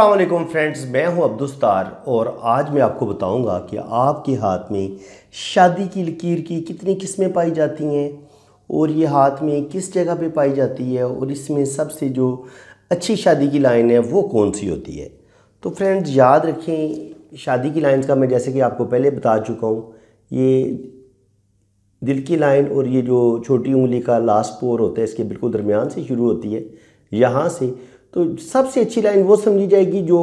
Aslam friends मैं हूं अब्दुस्तार और आज मैं आपको बताऊंगा कि आपके हाथ में शादी की लकीर की कितनी किस्में पाई जाती हैं और ये हाथ में किस जगह पे पाई जाती है और इसमें सबसे जो अच्छी शादी की लाइन है वो कौन सी होती है तो फ्रेंड्स याद रखें शादी की लाइन का मैं जैसे कि आपको पहले बता चुका हूँ ये दिल की लाइन और ये जो छोटी उंगली का लास्ट पोर होता है इसके बिल्कुल दरमियान से शुरू होती है यहाँ से तो सबसे अच्छी लाइन वो समझी जाएगी जो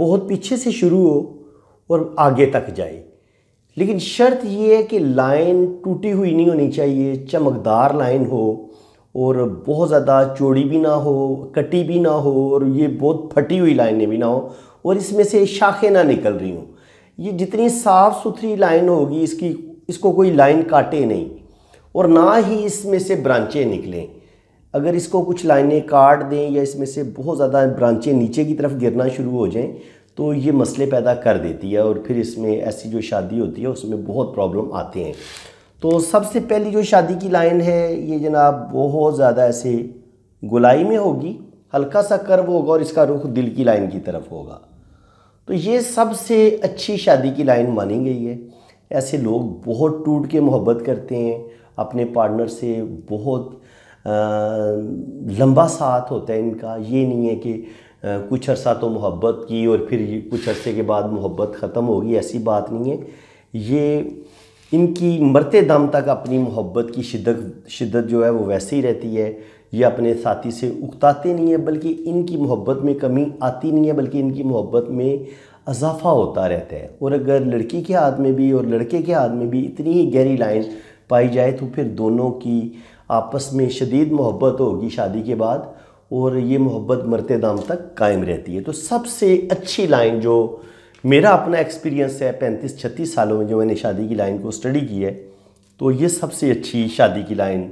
बहुत पीछे से शुरू हो और आगे तक जाए लेकिन शर्त ये है कि लाइन टूटी हुई नहीं होनी चाहिए चमकदार लाइन हो और बहुत ज़्यादा चौड़ी भी ना हो कटी भी ना हो और ये बहुत फटी हुई लाइनें भी ना हो और इसमें से शाखें ना निकल रही हों ये जितनी साफ़ सुथरी लाइन होगी इसकी इसको कोई लाइन काटे नहीं और ना ही इसमें से ब्रांचें निकलें अगर इसको कुछ लाइनें काट दें या इसमें से बहुत ज़्यादा ब्रांचें नीचे की तरफ गिरना शुरू हो जाएं तो ये मसले पैदा कर देती है और फिर इसमें ऐसी जो शादी होती है उसमें बहुत प्रॉब्लम आते हैं तो सबसे पहली जो शादी की लाइन है ये जनाब बहुत ज़्यादा ऐसे गुलाई में होगी हल्का सा कर्व होगा और इसका रुख दिल की लाइन की तरफ होगा तो ये सबसे अच्छी शादी की लाइन मानी गई है ऐसे लोग बहुत टूट के मोहब्बत करते हैं अपने पार्टनर से बहुत लंबा साथ होता है इनका ये नहीं है कि कुछ अरसा तो मोहब्बत की और फिर कुछ अरसे के बाद मोहब्बत ख़त्म होगी ऐसी बात नहीं है ये इनकी मरते दम तक अपनी मोहब्बत की शिद्दत शिद्दत जो है वो वैसे ही रहती है ये अपने साथी से उकताते नहीं है बल्कि इनकी मोहब्बत में कमी आती नहीं है बल्कि इनकी मोहब्बत में अजाफा होता रहता है और अगर लड़की के हाथ में भी और लड़के के हाथ में भी इतनी ही गहरी लाइन पाई जाए तो फिर दोनों की आपस में शदीद मोहब्बत होगी शादी के बाद और ये मोहब्बत मरते दाम तक कायम रहती है तो सबसे अच्छी लाइन जो मेरा अपना एक्सपीरियंस है पैंतीस छत्तीस सालों में जो मैंने शादी की लाइन को स्टडी की है तो ये सबसे अच्छी शादी की लाइन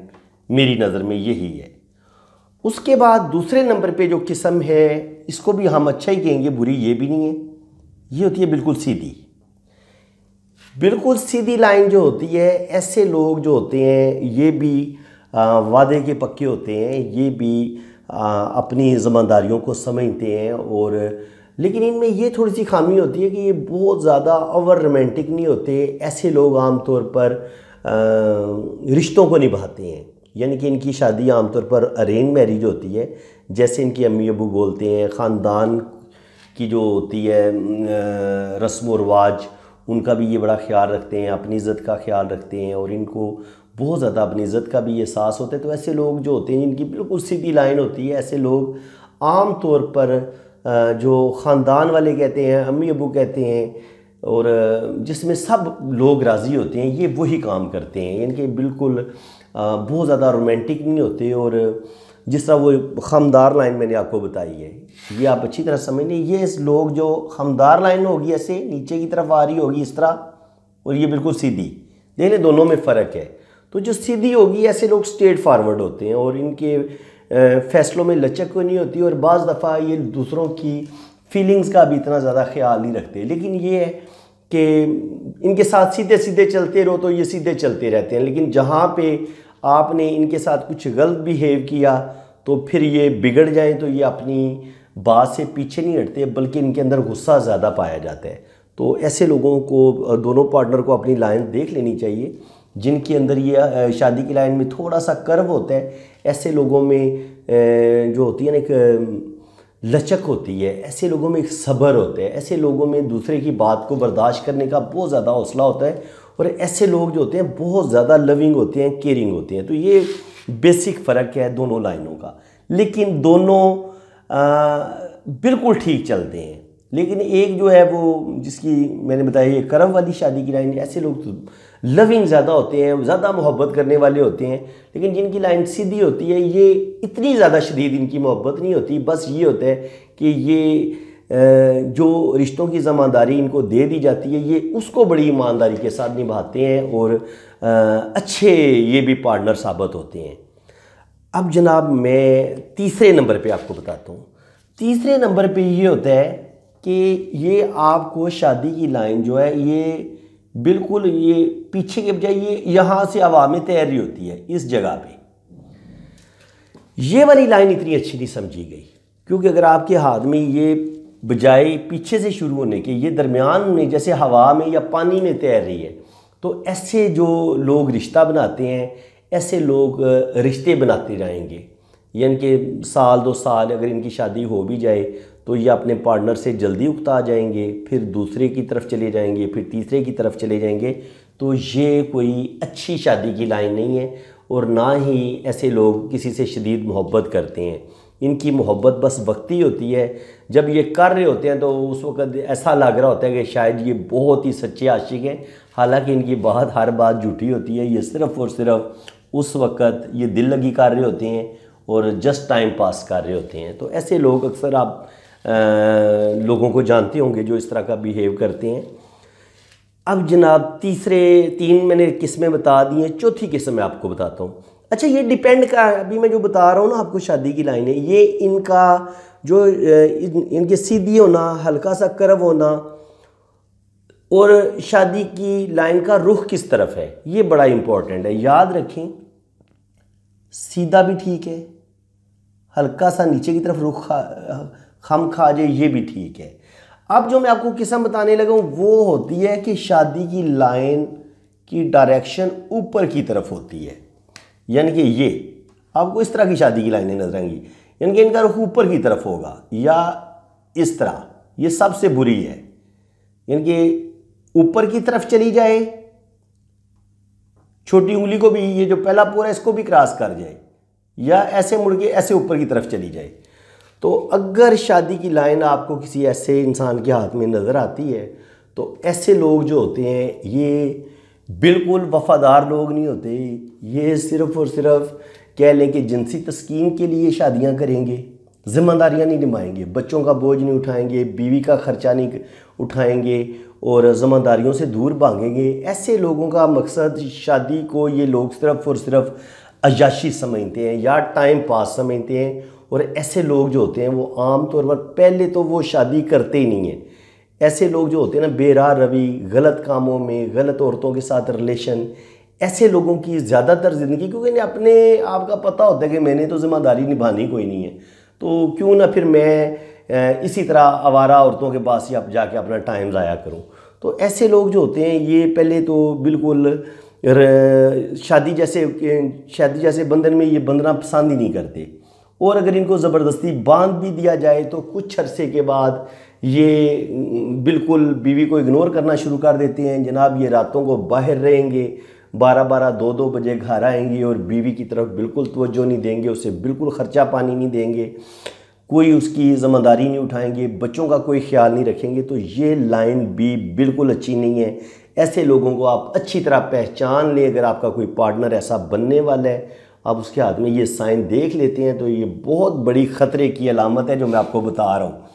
मेरी नज़र में यही है उसके बाद दूसरे नंबर पे जो किस्म है इसको भी हम अच्छा ही कहेंगे बुरी ये भी नहीं है ये होती है बिल्कुल सीधी बिल्कुल सीधी लाइन जो होती है ऐसे लोग जो होते हैं ये भी वादे के पक्के होते हैं ये भी अपनी ज़िम्मेदारियों को समझते हैं और लेकिन इनमें ये थोड़ी सी खामी होती है कि ये बहुत ज़्यादा ओवर रोमांटिक नहीं होते ऐसे लोग आम तौर पर रिश्तों को निभाते हैं यानी कि इनकी शादी आमतौर पर अरेंज मैरिज होती है जैसे इनकी अम्मी अबू बोलते हैं ख़ानदान की जो होती है रस्म व रवाज उनका भी ये बड़ा ख्याल रखते हैं अपनी इज़्ज़त का ख्याल रखते हैं और इनको बहुत ज़्यादा अपनी इज़्ज़त का भी एहसास होता है तो ऐसे लोग जो होते हैं जिनकी बिल्कुल सीधी लाइन होती है ऐसे लोग आम तौर पर जो ख़ानदान वाले कहते हैं अम्मी अबू कहते हैं और जिसमें सब लोग राज़ी होते हैं ये वही काम करते हैं इनके बिल्कुल बहुत ज़्यादा रोमांटिक नहीं होते और जिस तरह वो खमदार लाइन मैंने आपको बताई है ये आप अच्छी तरह समझ लें ये लोग जो खमदार लाइन होगी ऐसे नीचे की तरफ आ रही होगी इस तरह और ये बिल्कुल सीधी देखें दोनों में फ़र्क है तो जो सीधी होगी ऐसे लोग स्ट्रेट फारवर्ड होते हैं और इनके फैसलों में लचक नहीं होती और बज़ दफ़ा ये दूसरों की फीलिंग्स का भी इतना ज़्यादा ख्याल नहीं रखते लेकिन ये है कि इनके साथ सीधे सीधे चलते रहो तो ये सीधे चलते रहते हैं लेकिन जहाँ पे आपने इनके साथ कुछ गलत बिहेव किया तो फिर ये बिगड़ जाए तो ये अपनी बात से पीछे नहीं हटते बल्कि इनके अंदर गुस्सा ज़्यादा पाया जाता है तो ऐसे लोगों को दोनों पार्टनर को अपनी लाइन देख लेनी चाहिए जिनके अंदर ये शादी की लाइन में थोड़ा सा कर्व होता है ऐसे लोगों में जो होती है ना एक लचक होती है ऐसे लोगों में एक सब्र होता है ऐसे लोगों में दूसरे की बात को बर्दाश्त करने का बहुत ज़्यादा हौसला होता है और ऐसे लोग जो होते हैं बहुत ज़्यादा लविंग होते हैं केयरिंग होते हैं तो ये बेसिक फ़र्क है दोनों लाइनों का लेकिन दोनों बिल्कुल ठीक चलते हैं लेकिन एक जो है वो जिसकी मैंने बताया ये कर्म वाली शादी की लाइन ऐसे लोग तो लविंग ज़्यादा होते हैं ज़्यादा मोहब्बत करने वाले होते हैं लेकिन जिनकी लाइन सीधी होती है ये इतनी ज़्यादा शदीद इनकी मोहब्बत नहीं होती बस ये होता है कि ये जो रिश्तों की ज़मानदारी इनको दे दी जाती है ये उसको बड़ी ईमानदारी के साथ निभाते हैं और अच्छे ये भी पार्टनर साबित होते हैं अब जनाब मैं तीसरे नंबर पे आपको बताता हूँ तीसरे नंबर पे ये होता है कि ये आपको शादी की लाइन जो है ये बिल्कुल ये पीछे के बजाय ये यहाँ से हवा में तैर रही होती है इस जगह पे ये वाली लाइन इतनी अच्छी नहीं समझी गई क्योंकि अगर आपके हाथ में ये बजाय पीछे से शुरू होने के ये दरमियान में जैसे हवा में या पानी में तैर रही है तो ऐसे जो लोग रिश्ता बनाते हैं ऐसे लोग रिश्ते बनाते जाएंगे यानी कि साल दो साल अगर इनकी शादी हो भी जाए तो ये अपने पार्टनर से जल्दी उकता जाएंगे फिर दूसरे की तरफ चले जाएंगे फिर तीसरे की तरफ चले जाएंगे तो ये कोई अच्छी शादी की लाइन नहीं है और ना ही ऐसे लोग किसी से शदीद मोहब्बत करते हैं इनकी मोहब्बत बस वक्ती होती है जब ये कर रहे होते हैं तो उस वक्त ऐसा लग रहा होता है कि शायद ये बहुत ही सच्चे आशिक हैं हालांकि इनकी बात हर बात झूठी होती है ये सिर्फ़ और सिर्फ उस वक्त ये दिल लगी कर रहे होते हैं और जस्ट टाइम पास कर रहे होते हैं तो ऐसे लोग अक्सर आप लोगों को जानते होंगे जो इस तरह का बिहेव करते हैं अब जनाब तीसरे तीन मैंने किस्में बता दी हैं चौथी किस्म मैं आपको बताता हूँ अच्छा ये डिपेंड का है अभी मैं जो बता रहा हूँ ना आपको शादी की लाइन है ये इनका जो इन, इनके सीधी होना हल्का सा कर्व होना और शादी की लाइन का रुख किस तरफ है ये बड़ा इम्पोर्टेंट है याद रखें सीधा भी ठीक है हल्का सा नीचे की तरफ रुख हम खा जे ये भी ठीक है अब जो मैं आपको किस्म बताने लगा हूँ वो होती है कि शादी की लाइन की डायरेक्शन ऊपर की तरफ होती है यानी कि ये आपको इस तरह की शादी की लाइनें नजर आएंगी यानी कि इनका रुख ऊपर की तरफ होगा या इस तरह ये सबसे बुरी है यानी कि ऊपर की तरफ चली जाए छोटी उंगली को भी ये जो पहला पूरा इसको भी क्रॉस कर जाए या ऐसे मुड़ के ऐसे ऊपर की तरफ चली जाए तो अगर शादी की लाइन आपको किसी ऐसे इंसान के हाथ में नज़र आती है तो ऐसे लोग जो होते हैं ये बिल्कुल वफ़ादार लोग नहीं होते ये सिर्फ़ और सिर्फ कह लें कि जिनसी तस्कीन के लिए शादियाँ करेंगे ज़िम्मेदारियाँ नहीं निभाएंगे बच्चों का बोझ नहीं उठाएंगे बीवी का ख़र्चा नहीं उठाएंगे और ज़िम्मेदारियों से दूर भागेंगे ऐसे लोगों का मकसद शादी को ये लोग सिर्फ़ और सिर्फ अजाशी समझते हैं या टाइम पास समझते हैं और ऐसे लोग जो होते हैं वो आम तौर पर पहले तो वो शादी करते ही नहीं हैं ऐसे लोग जो होते हैं ना बेरा रवि गलत कामों में गलत औरतों के साथ रिलेशन ऐसे लोगों की ज़्यादातर ज़िंदगी क्योंकि ना अपने आप का पता होता है कि मैंने तो ज़िम्मेदारी निभानी कोई नहीं है तो क्यों ना फिर मैं इसी तरह आवारा औरतों के पास ही आप जाके अपना टाइम ज़ाया करूँ तो ऐसे लोग जो होते हैं ये पहले तो बिल्कुल शादी जैसे शादी जैसे बंधन में ये बंधना पसंद ही नहीं करते और अगर इनको ज़बरदस्ती बांध भी दिया जाए तो कुछ अरसे के बाद ये बिल्कुल बीवी को इग्नोर करना शुरू कर देते हैं जनाब ये रातों को बाहर रहेंगे बारह बारह दो दो बजे घर आएंगे और बीवी की तरफ बिल्कुल तोज्जो नहीं देंगे उसे बिल्कुल ख़र्चा पानी नहीं देंगे कोई उसकी ज़िम्मेदारी नहीं उठाएंगे बच्चों का कोई ख्याल नहीं रखेंगे तो ये लाइन भी बिल्कुल अच्छी नहीं है ऐसे लोगों को आप अच्छी तरह पहचान लें अगर आपका कोई पार्टनर ऐसा बनने वाला है आप उसके हाथ में ये साइन देख लेते हैं तो ये बहुत बड़ी ख़तरे की अलामत है जो मैं आपको बता रहा हूँ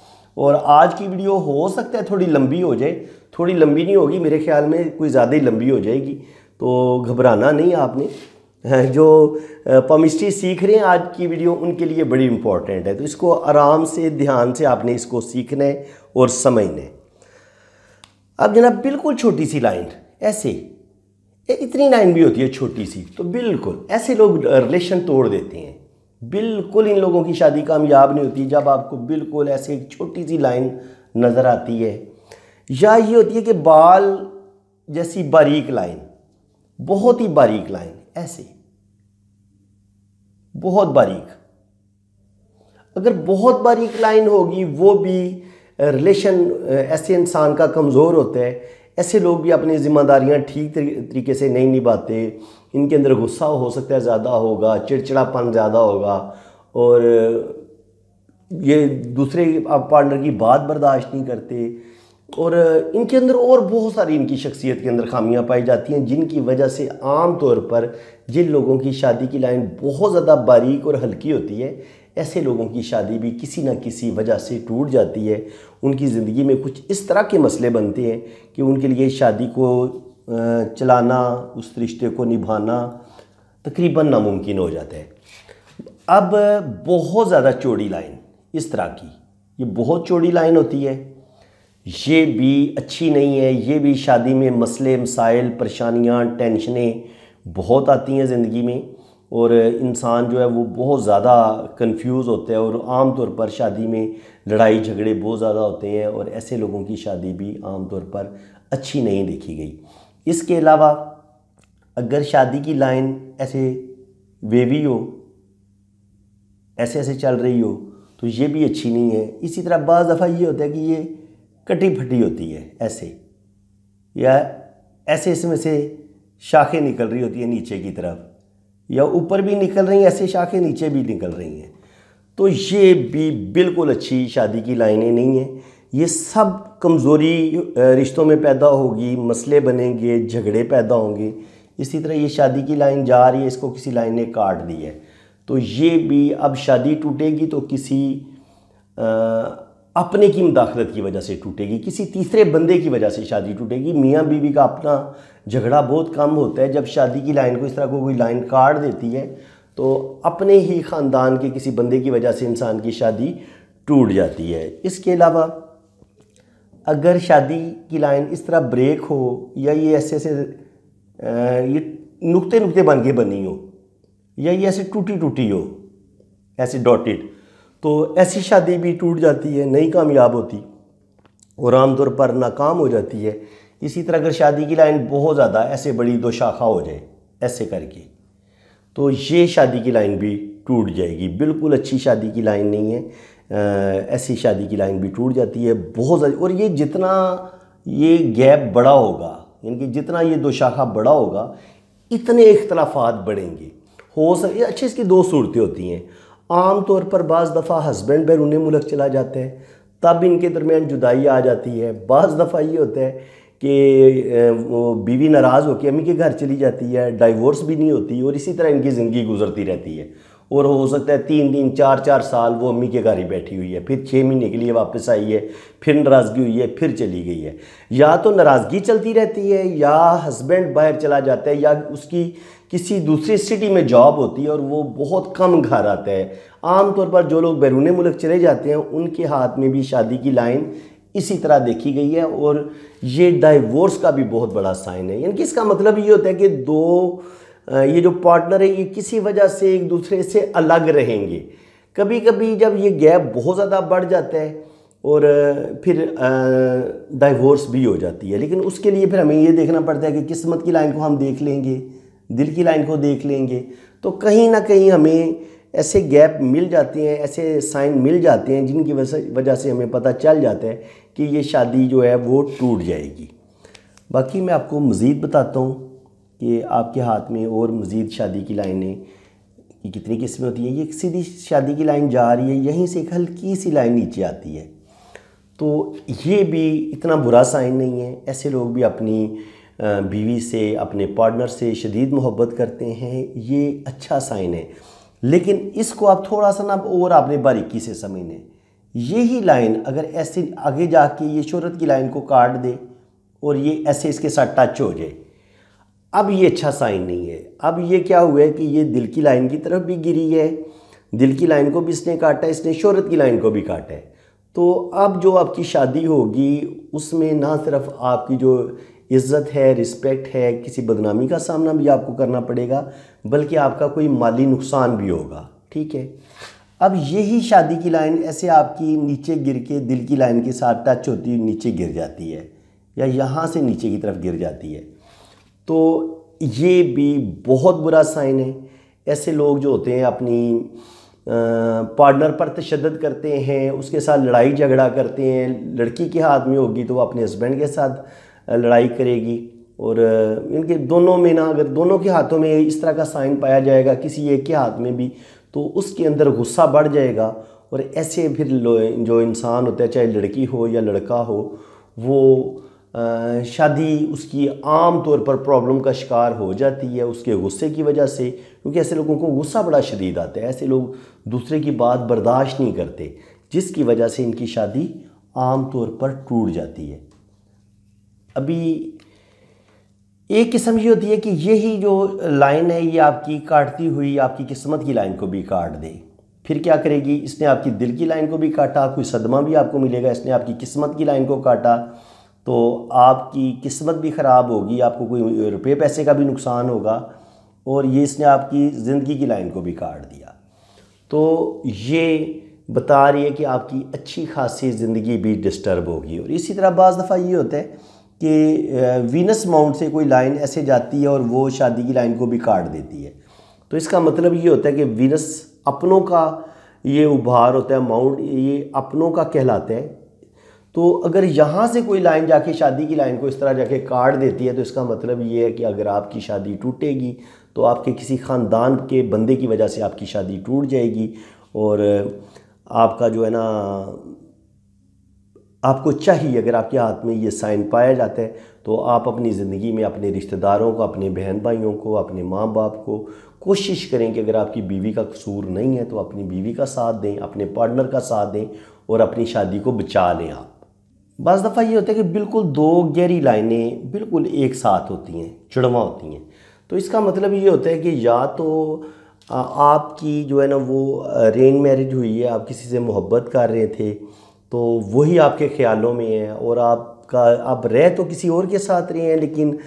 और आज की वीडियो हो सकता है थोड़ी लंबी हो जाए थोड़ी लंबी नहीं होगी मेरे ख्याल में कोई ज़्यादा ही लंबी हो जाएगी तो घबराना नहीं आपने जो पमिस्ट्री सीख रहे हैं आज की वीडियो उनके लिए बड़ी इम्पॉर्टेंट है तो इसको आराम से ध्यान से आपने इसको सीखना है और समझना है अब जना बिल्कुल छोटी सी लाइन ऐसे इतनी लाइन भी होती है छोटी सी तो बिल्कुल ऐसे लोग रिलेशन तोड़ देते हैं बिल्कुल इन लोगों की शादी कामयाब नहीं होती जब आपको बिल्कुल ऐसे एक छोटी सी लाइन नज़र आती है या ये होती है कि बाल जैसी बारीक लाइन बहुत ही बारीक लाइन ऐसे बहुत बारीक अगर बहुत बारीक लाइन होगी वो भी रिलेशन ऐसे इंसान का कमज़ोर होता है ऐसे लोग भी अपनी ज़िम्मेदारियाँ ठीक तरीके से नहीं निभाते इनके अंदर गुस्सा हो सकता है ज़्यादा होगा चिड़चिड़ापन ज़्यादा होगा और ये दूसरे पार्टनर की बात बर्दाश्त नहीं करते और इनके अंदर और बहुत सारी इनकी शख्सियत के अंदर खामियां पाई जाती हैं जिनकी वजह से आम तौर पर जिन लोगों की शादी की लाइन बहुत ज़्यादा बारीक और हल्की होती है ऐसे लोगों की शादी भी किसी ना किसी वजह से टूट जाती है उनकी ज़िंदगी में कुछ इस तरह के मसले बनते हैं कि उनके लिए शादी को चलाना उस रिश्ते को निभाना तकरीबन नामुमकिन हो जाता है अब बहुत ज़्यादा चौड़ी लाइन इस तरह की ये बहुत चौड़ी लाइन होती है ये भी अच्छी नहीं है ये भी शादी में मसले मसाइल परेशानियाँ टेंशनें बहुत आती हैं ज़िंदगी में और इंसान जो है वो बहुत ज़्यादा कंफ्यूज होता है और आम तौर पर शादी में लड़ाई झगड़े बहुत ज़्यादा होते हैं और ऐसे लोगों की शादी भी आम तौर पर अच्छी नहीं देखी गई इसके अलावा अगर शादी की लाइन ऐसे वेवी हो ऐसे ऐसे चल रही हो तो ये भी अच्छी नहीं है इसी तरह बज़ दफ़ा ये होता है कि ये कटी फटी होती है ऐसे या ऐसे इसमें से शाखें निकल रही होती है नीचे की तरफ या ऊपर भी निकल रही हैं ऐसे शाखें नीचे भी निकल रही हैं तो ये भी बिल्कुल अच्छी शादी की लाइनें नहीं हैं ये सब कमज़ोरी रिश्तों में पैदा होगी मसले बनेंगे झगड़े पैदा होंगे इसी तरह ये शादी की लाइन जा रही है इसको किसी लाइन ने काट दी है तो ये भी अब शादी टूटेगी तो किसी अपने की मुदाखलत की वजह से टूटेगी किसी तीसरे बंदे की वजह से शादी टूटेगी मियाँ बीवी का अपना झगड़ा बहुत कम होता है जब शादी की लाइन को इस तरह को कोई लाइन काट देती है तो अपने ही ख़ानदान के किसी बंदे की वजह से इंसान की शादी टूट जाती है इसके अलावा अगर शादी की लाइन इस तरह ब्रेक हो या ये ऐसे ऐसे ये नुकते नुकते बन के बनी हो या ये ऐसे टूटी टूटी हो ऐसे डॉटेड तो ऐसी शादी भी टूट जाती है नहीं कामयाब होती और आमतौर पर नाकाम हो जाती है इसी तरह अगर शादी की लाइन बहुत ज़्यादा ऐसे बड़ी दो शाखा हो जाए ऐसे करके तो ये शादी की लाइन भी टूट जाएगी बिल्कुल अच्छी शादी की लाइन नहीं है ऐसी शादी की लाइन भी टूट जाती है बहुत ज़्यादा और ये जितना ये गैप बड़ा होगा यानी कि जितना ये दो शाखा बड़ा होगा इतने इख्तलाफात बढ़ेंगे हो सके अच्छे इसकी दो सूरतें होती हैं आम तौर पर बज़ दफ़ा हस्बैंड बैरून मुल्क चला जाते हैं तब इनके दरमियान जुदाई आ जाती है बज़ दफ़ा ये होता है कि वो बीवी नाराज़ होकर अम्मी के घर चली जाती है डाइवोर्स भी नहीं होती और इसी तरह इनकी ज़िंदगी गुजरती रहती है और हो सकता है तीन तीन चार चार साल वो अम्मी के घर ही बैठी हुई है फिर छः महीने के लिए वापस आई है फिर नाराज़गी हुई है फिर चली गई है या तो नाराज़गी चलती रहती है या हस्बैंड बाहर चला जाता है या उसकी किसी दूसरी सिटी में जॉब होती है और वो बहुत कम घर आते हैं आमतौर पर जो लोग बैरून मुल्क चले जाते हैं उनके हाथ में भी शादी की लाइन इसी तरह देखी गई है और ये डाइवोर्स का भी बहुत बड़ा साइन है यानी कि इसका मतलब ये होता है कि दो ये जो पार्टनर है ये किसी वजह से एक दूसरे से अलग रहेंगे कभी कभी जब ये गैप बहुत ज़्यादा बढ़ जाता है और फिर डाइवोर्स भी हो जाती है लेकिन उसके लिए फिर हमें ये देखना पड़ता है कि किस्मत की लाइन को हम देख लेंगे दिल की लाइन को देख लेंगे तो कहीं ना कहीं हमें ऐसे गैप मिल जाते हैं ऐसे साइन मिल जाते हैं जिनकी वजह से हमें पता चल जाता है कि ये शादी जो है वो टूट जाएगी बाकी मैं आपको मज़ीद बताता हूँ कि आपके हाथ में और मज़ीद शादी की लाइनें कि कितनी किस्में होती हैं ये सीधी शादी की लाइन जा रही है यहीं से एक हल्की सी लाइन नीचे आती है तो ये भी इतना बुरा साइन नहीं है ऐसे लोग भी अपनी बीवी से अपने पार्टनर से शदीद मोहब्बत करते हैं ये अच्छा साइन है लेकिन इसको आप थोड़ा सा ना और आपने बारीकी से समझने यही लाइन अगर ऐसे आगे जाके ये शहरत की लाइन को काट दे और ये ऐसे इसके साथ टच हो जाए अब ये अच्छा साइन नहीं है अब ये क्या हुआ है कि ये दिल की लाइन की तरफ भी गिरी है दिल की लाइन को भी इसने काटा है इसने शहरत की लाइन को भी काटा है तो अब जो आपकी शादी होगी उसमें ना सिर्फ आपकी जो इज़्ज़त है रिस्पेक्ट है किसी बदनामी का सामना भी आपको करना पड़ेगा बल्कि आपका कोई माली नुकसान भी होगा ठीक है अब यही शादी की लाइन ऐसे आपकी नीचे गिर के दिल की लाइन के साथ टच होती हुई नीचे गिर जाती है या यहाँ से नीचे की तरफ गिर जाती है तो ये भी बहुत बुरा साइन है ऐसे लोग जो होते हैं अपनी पार्टनर पर तशद करते हैं उसके साथ लड़ाई झगड़ा करते हैं लड़की के हाथ में होगी तो वो अपने हस्बैंड के साथ लड़ाई करेगी और इनके दोनों में ना अगर दोनों के हाथों में इस तरह का साइन पाया जाएगा किसी एक के हाथ में भी तो उसके अंदर गुस्सा बढ़ जाएगा और ऐसे फिर जो इंसान होता है चाहे लड़की हो या लड़का हो वो शादी उसकी आम तौर पर प्रॉब्लम का शिकार हो जाती है उसके गुस्से की वजह से क्योंकि ऐसे लोगों को गुस्सा बड़ा शदीद आता है ऐसे लोग दूसरे की बात बर्दाश्त नहीं करते जिसकी वजह से इनकी शादी आम तौर पर टूट जाती है अभी एक किस्म ये होती है कि यही जो लाइन है ये आपकी काटती हुई आपकी किस्मत की लाइन को भी काट दे फिर क्या करेगी इसने आपकी दिल की लाइन को भी काटा कोई सदमा भी आपको मिलेगा इसने आपकी किस्मत की लाइन को काटा तो आपकी किस्मत भी ख़राब होगी आपको कोई रुपये पैसे का भी नुकसान होगा और ये इसने आपकी ज़िंदगी की लाइन को भी काट दिया तो ये बता रही है कि आपकी अच्छी खासी ज़िंदगी भी डिस्टर्ब होगी और इसी तरह बज़ दफ़ा ये होता है कि वीनस माउंट से कोई लाइन ऐसे जाती है और वो शादी की लाइन को भी काट देती है तो इसका मतलब ये होता है कि वीनस अपनों का ये उभार होता है माउंट ये अपनों का कहलाता है तो अगर यहाँ से कोई लाइन जाके शादी की लाइन को इस तरह जाके काट देती है तो इसका मतलब ये है कि अगर आपकी शादी टूटेगी तो आपके किसी ख़ानदान के बंदे की वजह से आपकी शादी टूट जाएगी और आपका जो है ना आपको चाहिए अगर आपके हाथ में ये साइन पाया जाता है तो आप अपनी ज़िंदगी में अपने रिश्तेदारों को अपने बहन भाइयों को अपने माँ बाप को कोशिश करें कि अगर आपकी बीवी का कसूर नहीं है तो अपनी बीवी का साथ दें अपने पार्टनर का साथ दें और अपनी शादी को बचा लें आप बस दफ़ा ये होता है कि बिल्कुल दो गहरी लाइनें बिल्कुल एक साथ होती हैं चुड़वा होती हैं तो इसका मतलब ये होता है कि या तो आपकी जो है ना वो रेंज मैरिज हुई है आप किसी से मोहब्बत कर रहे थे तो वही आपके ख्यालों में है और आपका आप रह तो किसी और के साथ रहे हैं लेकिन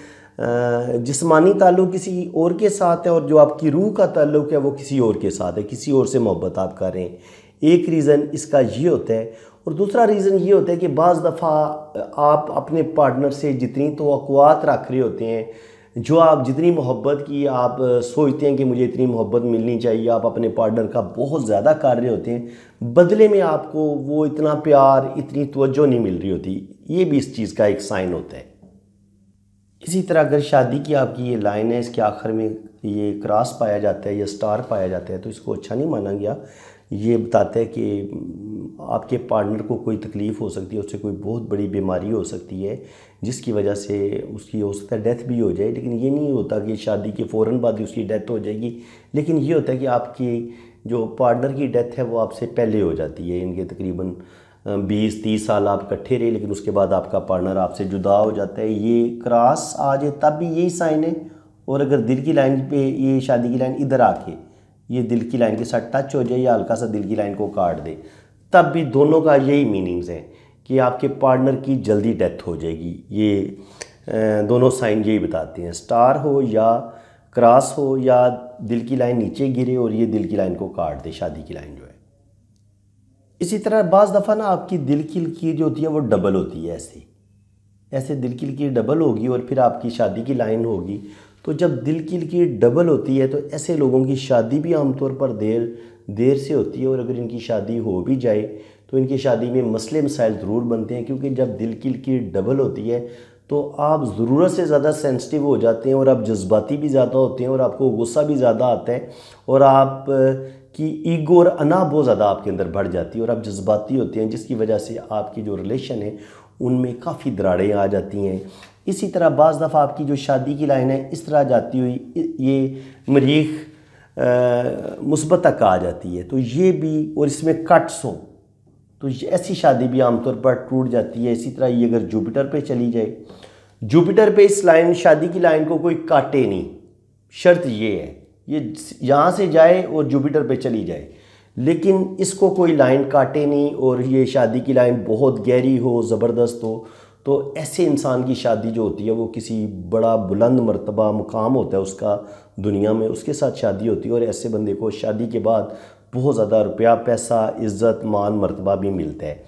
जिसमानी ताल्लुक़ किसी और के साथ है और जो आपकी रूह का ताल्लुक़ है वो किसी और के साथ है किसी और से मोहब्बत आप कर रहे हैं एक रीज़न इसका ये होता है और दूसरा रीज़न ये होता है कि बज़ दफ़ा आप अपने पार्टनर से जितनी तो अकवात रख रहे होते हैं जो आप जितनी मोहब्बत की आप सोचते हैं कि मुझे इतनी मोहब्बत मिलनी चाहिए आप अपने पार्टनर का बहुत ज़्यादा कर रहे होते हैं बदले में आपको वो इतना प्यार इतनी तवज्जो नहीं मिल रही होती ये भी इस चीज़ का एक साइन होता है इसी तरह अगर शादी की आपकी ये लाइन है इसके आखिर में ये क्रॉस पाया जाता है या स्टार पाया जाता है तो इसको अच्छा नहीं माना गया ये बताते हैं कि आपके पार्टनर को कोई तकलीफ़ हो सकती है उससे कोई बहुत बड़ी बीमारी हो सकती है जिसकी वजह से उसकी हो सकता है डेथ भी हो जाए लेकिन ये नहीं होता कि शादी के फ़ौर बाद ही उसकी डेथ हो जाएगी लेकिन ये होता है कि आपकी जो पार्टनर की डेथ है वो आपसे पहले हो जाती है इनके तकरीबन बीस तीस साल आप इकट्ठे रहे लेकिन उसके बाद आपका पार्टनर आपसे जुदा हो जाता है ये क्रॉस आ जाए तब भी यही साइन है और अगर दिल की लाइन पे ये शादी की लाइन इधर आके ये दिल की लाइन के साथ टच हो जाए या हल्का सा दिल की लाइन को काट दे तब भी दोनों का यही मीनिंग्स है कि आपके पार्टनर की जल्दी डेथ हो जाएगी ये दोनों साइन यही बताते हैं स्टार हो या क्रॉस हो या दिल की लाइन नीचे गिरे और ये दिल की लाइन को काट दे शादी की लाइन जो है इसी तरह बाज दफ़ा ना आपकी दिल की लकीर जो होती है वो डबल होती है ऐसे ऐसे दिल की लकीर डबल होगी और फिर आपकी शादी की लाइन होगी तो जब दिल की लकीर डबल होती है तो ऐसे लोगों की शादी भी आमतौर पर देर देर से होती है और अगर इनकी शादी हो भी जाए तो इनकी शादी में मसले मसाइल ज़रूर बनते हैं क्योंकि जब दिल की लकीर डबल होती है तो आप ज़रूरत से ज़्यादा सेंसिटिव हो जाते हैं और आप जज्बाती भी ज़्यादा होते हैं और आपको गुस्सा भी ज़्यादा आता है और आप की ईगो और अना बहुत ज़्यादा आपके अंदर बढ़ जाती है और आप जज्बाती होते हैं जिसकी वजह से आपकी जो रिलेशन है उनमें काफ़ी दराड़ें आ जाती हैं इसी तरह बज़ दफ़ा आपकी जो शादी की लाइन है इस तरह जाती हुई ये मरीख मुस्बत तक आ जाती है तो ये भी और इसमें कट्स हों तो ऐसी शादी भी आमतौर पर टूट जाती है इसी तरह ये अगर जुपिटर पे चली जाए जुपिटर पे इस लाइन शादी की लाइन को कोई काटे नहीं शर्त ये है ये यहाँ से जाए और जुपिटर पे चली जाए लेकिन इसको कोई लाइन काटे नहीं और ये शादी की लाइन बहुत गहरी हो ज़बरदस्त हो तो ऐसे इंसान की शादी जो होती है वो किसी बड़ा बुलंद मरतबा मुकाम होता है उसका दुनिया में उसके साथ शादी होती है और ऐसे बंदे को शादी के बाद बहुत ज़्यादा रुपया पैसा इज़्ज़त मान मरतबा भी मिलता है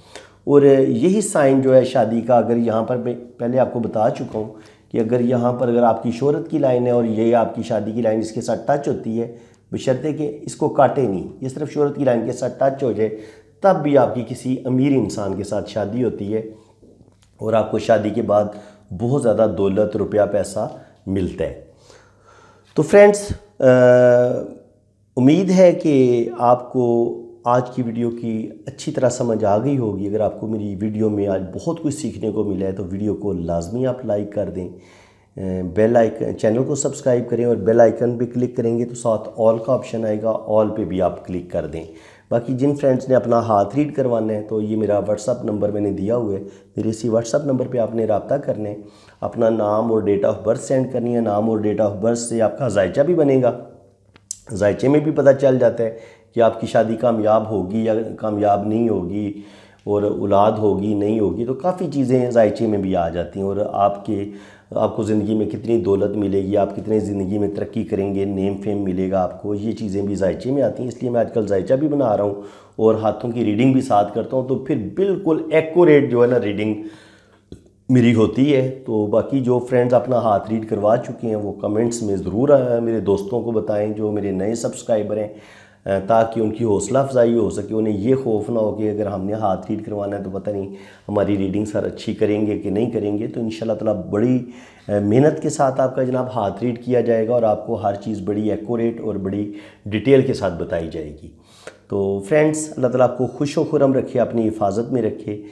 और यही साइन जो है शादी का अगर यहाँ पर मैं पहले आपको बता चुका हूँ कि अगर यहाँ पर अगर आपकी शहरत की लाइन है और ये आपकी शादी की लाइन इसके साथ टच होती है बशर्ते कि इसको काटे नहीं ये सिर्फ शहरत की लाइन के साथ टच हो जाए तब भी आपकी किसी अमीर इंसान के साथ शादी होती है और आपको शादी के बाद बहुत ज़्यादा दौलत रुपया पैसा मिलता है तो फ्रेंड्स उम्मीद है कि आपको आज की वीडियो की अच्छी तरह समझ आ गई होगी अगर आपको मेरी वीडियो में आज बहुत कुछ सीखने को मिला है तो वीडियो को लाजमी आप लाइक कर दें बेल आइकन चैनल को सब्सक्राइब करें और बेल आइकन पर क्लिक करेंगे तो साथ ऑल का ऑप्शन आएगा ऑल पे भी आप क्लिक कर दें बाकी जिन फ्रेंड्स ने अपना हाथ रीड करवाना है तो ये मेरा व्हाट्सअप नंबर मैंने दिया हुआ है मेरे इसी व्हाट्सअप नंबर पे आपने रबता करना है अपना नाम और डेट ऑफ बर्थ सेंड करनी है नाम और डेट ऑफ बर्थ से आपका जायचा भी बनेगा जायचे में भी पता चल जाता है कि आपकी शादी कामयाब होगी या कामयाब नहीं होगी और औलाद होगी नहीं होगी तो काफ़ी चीज़ें जायचे में भी आ जाती हैं और आपके आपको ज़िंदगी में कितनी दौलत मिलेगी आप कितने ज़िंदगी में तरक्की करेंगे नेम फेम मिलेगा आपको ये चीज़ें भी जायचे में आती हैं इसलिए मैं आजकल जायचा भी बना रहा हूँ और हाथों की रीडिंग भी साथ करता हूँ तो फिर बिल्कुल एकोरेट जो है ना रीडिंग मेरी होती है तो बाकी जो फ्रेंड्स अपना हाथ रीड करवा चुके हैं वो कमेंट्स में ज़रूर मेरे दोस्तों को बताएं जो मेरे नए सब्सक्राइबर हैं ताकि उनकी हौसला अफजाई हो सके उन्हें ये खौफ ना हो कि अगर हमने हाथ रीड करवाना है तो पता नहीं हमारी रीडिंग सर अच्छी करेंगे कि नहीं करेंगे तो इन तला बड़ी मेहनत के साथ आपका जनाब हाथ रीड किया जाएगा और आपको हर चीज़ बड़ी एकोरेट और बड़ी डिटेल के साथ बताई जाएगी तो फ्रेंड्स अल्लाह ताला आपको खुश व खुरम रखे अपनी हिफाजत में रखे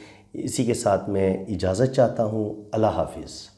इसी के साथ मैं इजाज़त चाहता हूँ अल्लाह हाफिज़